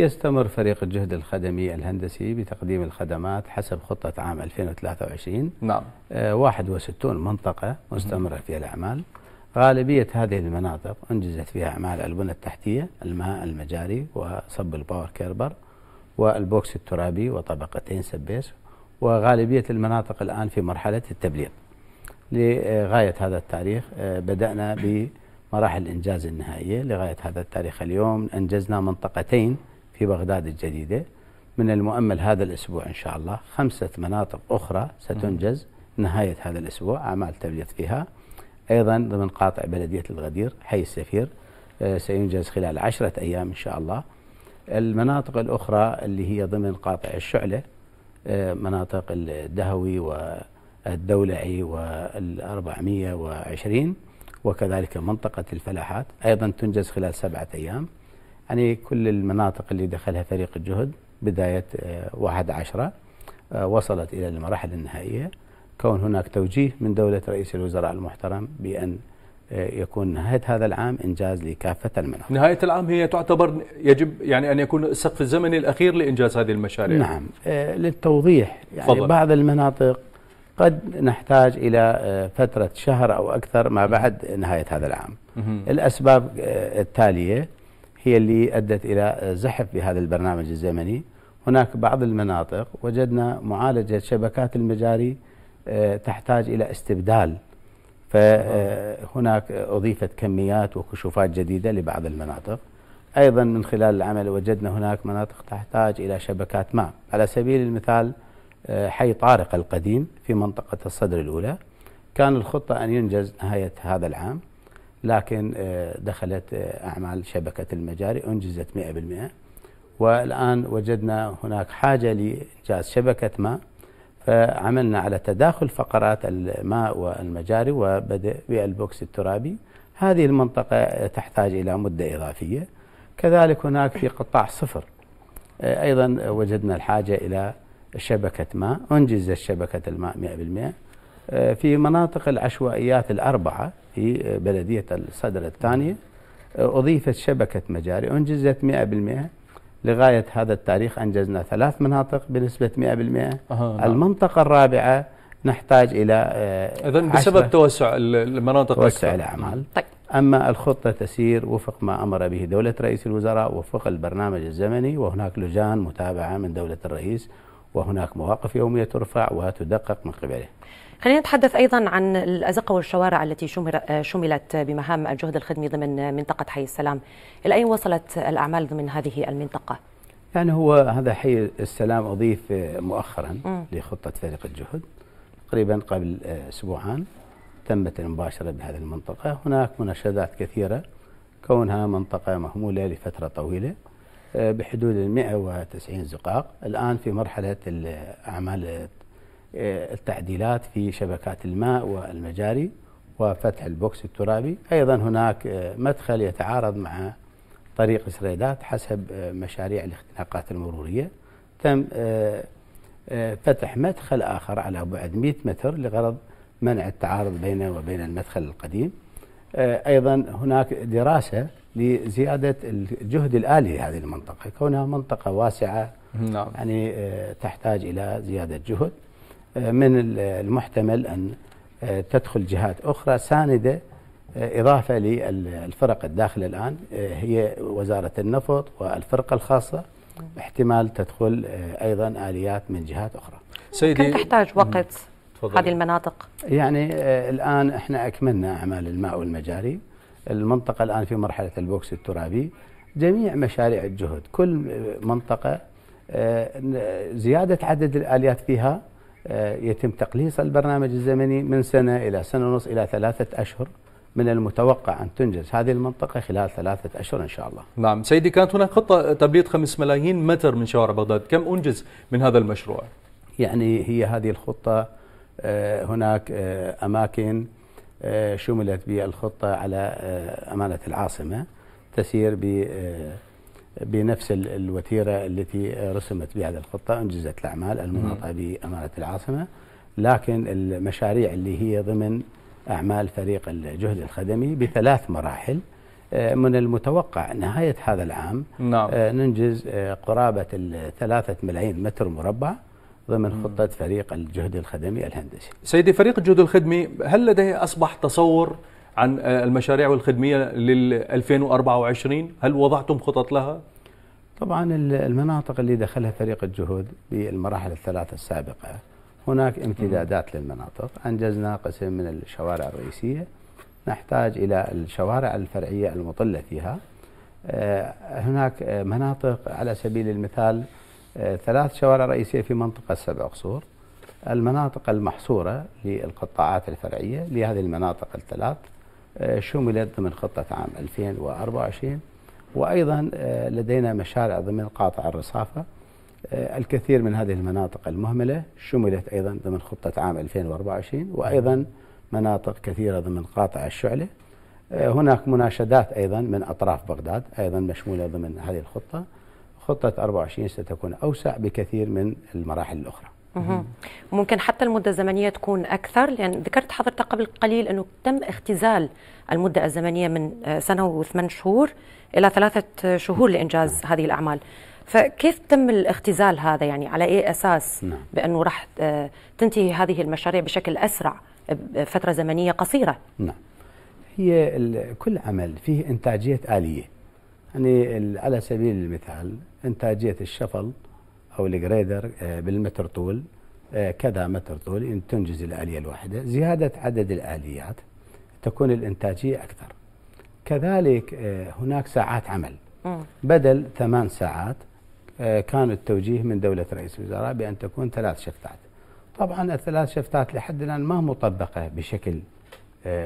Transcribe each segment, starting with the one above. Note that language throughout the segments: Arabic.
يستمر فريق الجهد الخدمي الهندسي بتقديم الخدمات حسب خطة عام 2023 نعم 61 آه، منطقة مستمرة فيها الأعمال غالبية هذه المناطق أنجزت فيها أعمال البنى التحتية الماء المجاري وصب الباور كيربر والبوكس الترابي وطبقتين سبيس وغالبية المناطق الآن في مرحلة التبليغ لغاية هذا التاريخ آه، بدأنا بمراحل الإنجاز النهائية لغاية هذا التاريخ اليوم أنجزنا منطقتين في بغداد الجديدة من المؤمل هذا الأسبوع إن شاء الله خمسة مناطق أخرى ستنجز نهاية هذا الأسبوع أعمال تبليط فيها أيضا ضمن قاطع بلدية الغدير حي السفير آه، سينجز خلال عشرة أيام إن شاء الله المناطق الأخرى اللي هي ضمن قاطع الشعلة آه، مناطق الدهوي والدولعي والأربعمية وعشرين وكذلك منطقة الفلاحات أيضا تنجز خلال سبعة أيام يعني كل المناطق اللي دخلها فريق الجهد بداية آه، واحد عشرة آه، وصلت إلى المراحل النهائية كون هناك توجيه من دولة رئيس الوزراء المحترم بأن آه، يكون نهاية هذا العام إنجاز لكافة المناطق نهاية العام هي تعتبر يجب يعني أن يكون السقف الزمني الأخير لإنجاز هذه المشاريع نعم للتوضيح يعني فضل. بعض المناطق قد نحتاج إلى فترة شهر أو أكثر ما بعد نهاية هذا العام الأسباب التالية هي اللي أدت إلى زحف بهذا البرنامج الزمني هناك بعض المناطق وجدنا معالجة شبكات المجاري آه، تحتاج إلى استبدال فهناك أضيفت كميات وكشوفات جديدة لبعض المناطق أيضا من خلال العمل وجدنا هناك مناطق تحتاج إلى شبكات ماء على سبيل المثال آه، حي طارق القديم في منطقة الصدر الأولى كان الخطة أن ينجز نهاية هذا العام لكن آه، دخلت آه، أعمال شبكة المجاري أنجزت 100% والآن وجدنا هناك حاجة لإنجاز شبكة ماء فعملنا على تداخل فقرات الماء والمجاري وبدء بالبوكس الترابي هذه المنطقة تحتاج إلى مدة إضافية كذلك هناك في قطاع صفر آه، أيضا وجدنا الحاجة إلى شبكة ماء أنجزت شبكة الماء 100% آه، في مناطق العشوائيات الأربعة في آه، بلدية الصدر الثانية آه، أضيفت شبكة مجاري أنجزت 100% لغاية هذا التاريخ أنجزنا ثلاث مناطق بنسبة 100% أه نعم. المنطقة الرابعة نحتاج إلى إذا بسبب توسع المناطق توسع الأعمال طيب. أما الخطة تسير وفق ما أمر به دولة رئيس الوزراء وفق البرنامج الزمني وهناك لجان متابعة من دولة الرئيس وهناك مواقف يومية ترفع وتدقق من قبله خلينا نتحدث أيضا عن الأزقة والشوارع التي آه، شملت بمهام الجهد الخدمي ضمن منطقة حي السلام إلى أين وصلت الأعمال ضمن هذه المنطقة؟ يعني هو هذا حي السلام أضيف مؤخرا م. لخطة فريق الجهد تقريبا قبل آه، أسبوعان تمت المباشرة بهذه المنطقة هناك مناشدات كثيرة كونها منطقة مهمولة لفترة طويلة آه، بحدود ال 190 زقاق الآن في مرحلة الأعمال آه، التعديلات في شبكات الماء والمجاري وفتح البوكس الترابي أيضا هناك آه، مدخل يتعارض مع طريق سريدات حسب آه، مشاريع الاختناقات المرورية تم فتح مدخل آخر على بعد 100 متر لغرض منع التعارض بينه وبين المدخل القديم أيضا هناك دراسة لزيادة الجهد الآلي لهذه المنطقة كونها منطقة واسعة نعم. يعني تحتاج إلى زيادة جهد من المحتمل أن آه، تدخل جهات أخرى ساندة آه، إضافة للفرق الداخلة الآن آه، هي وزارة النفط والفرقة الخاصة احتمال تدخل أيضا آليات من جهات أخرى سيدي كم تحتاج وقت هذه المناطق؟ يعني الآن احنا أكملنا أعمال الماء والمجاري المنطقة الآن في مرحلة البوكس الترابي جميع مشاريع الجهد كل منطقة زيادة عدد الآليات فيها آه، يتم تقليص البرنامج الزمني من سنة إلى سنة ونص إلى ثلاثة أشهر من المتوقع أن تنجز هذه المنطقة خلال ثلاثة أشهر إن شاء الله نعم سيدي كانت هناك خطة تبليط 5 ملايين متر من شوارع بغداد كم أنجز من هذا المشروع؟ يعني هي هذه الخطة آه، هناك آه، أماكن شملت بالخطة على أمانة العاصمة تسير ب بنفس الوتيرة التي رسمت بهذه الخطة أنجزت الأعمال المناطة بأمانة العاصمة لكن المشاريع اللي هي ضمن أعمال فريق الجهد الخدمي بثلاث مراحل آه، من المتوقع نهاية هذا العام نعم. آه، ننجز آه، قرابة الثلاثة ملايين متر مربع ضمن خطة فريق الجهد الخدمي الهندسي سيدي فريق الجهد الخدمي هل لديه أصبح تصور عن آه، المشاريع والخدمية لل 2024 هل وضعتم خطط لها؟ طبعا المناطق اللي دخلها فريق الجهود بالمراحل الثلاثة السابقة هناك امتدادات للمناطق أنجزنا قسم من الشوارع الرئيسية نحتاج إلى الشوارع الفرعية المطلة فيها آه، هناك مناطق على سبيل المثال آه، ثلاث شوارع رئيسية في منطقة سبع قصور المناطق المحصورة للقطاعات الفرعية لهذه المناطق الثلاث آه، شملت ضمن خطة عام 2024 وأيضا آه، لدينا مشاريع ضمن قاطع الرصافة آه، الكثير من هذه المناطق المهملة شملت أيضا ضمن خطة عام 2024 وأيضا مناطق كثيرة ضمن قاطع الشعلة هناك مناشدات أيضا من أطراف بغداد أيضا مشمولة ضمن هذه الخطة خطة 24 ستكون أوسع بكثير من المراحل الأخرى ممكن حتى المدة الزمنية تكون أكثر لأن ذكرت حضرتك قبل قليل أنه تم اختزال المدة الزمنية من آه، سنة وثمان شهور إلى ثلاثة شهور لإنجاز نعم. هذه الأعمال فكيف تم الاختزال هذا يعني على أي أساس نعم. بأنه راح آه، تنتهي هذه المشاريع بشكل أسرع بفترة زمنية قصيرة نعم هي كل عمل فيه إنتاجية آلية يعني على سبيل المثال إنتاجية الشفل أو الجريدر آه، بالمتر طول آه، كذا متر طول تنجز الآلية الواحدة زيادة عدد الآليات تكون الإنتاجية أكثر كذلك آه، هناك ساعات عمل بدل ثمان ساعات كان التوجيه من دولة رئيس الوزراء بأن تكون ثلاث شفتات طبعا الثلاث شفتات لحد الآن ما مطبقة بشكل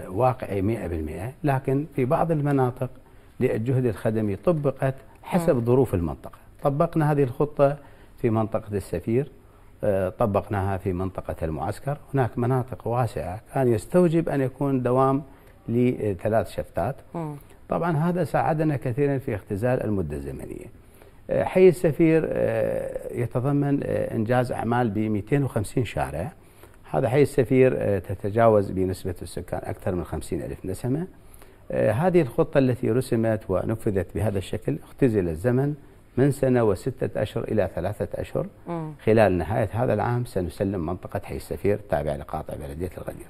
واقعي 100% لكن في بعض المناطق للجهد الخدمي طبقت حسب ظروف المنطقة طبقنا هذه الخطة في منطقة السفير آه، طبقناها في منطقة المعسكر هناك مناطق واسعة كان يستوجب أن يكون دوام لثلاث شفتات طبعا هذا ساعدنا كثيرا في اختزال المدة الزمنية آه، حي السفير آه، يتضمن إنجاز أعمال ب 250 شارع هذا حي السفير تتجاوز بنسبة السكان أكثر من 50 ألف نسمة هذه الخطة التي رسمت ونفذت بهذا الشكل اختزل الزمن من سنة وستة أشهر إلى ثلاثة أشهر خلال نهاية هذا العام سنسلم منطقة حي السفير التابعة لقاطع بلدية الغدير